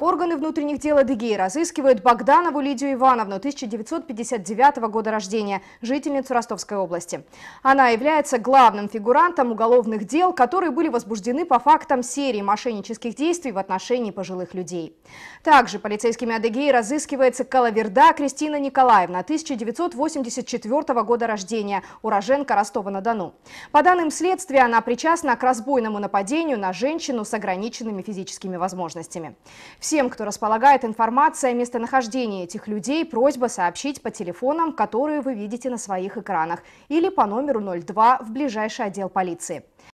Органы внутренних дел Адыгеи разыскивают Богданову Лидию Ивановну, 1959 года рождения, жительницу Ростовской области. Она является главным фигурантом уголовных дел, которые были возбуждены по фактам серии мошеннических действий в отношении пожилых людей. Также полицейскими Адыгеи разыскивается Калаверда Кристина Николаевна, 1984 года рождения, уроженка Ростова-на-Дону. По данным следствия, она причастна к разбойному нападению на женщину с ограниченными физическими возможностями. Всем, кто располагает информацией о местонахождении этих людей, просьба сообщить по телефонам, которые вы видите на своих экранах, или по номеру 02 в ближайший отдел полиции.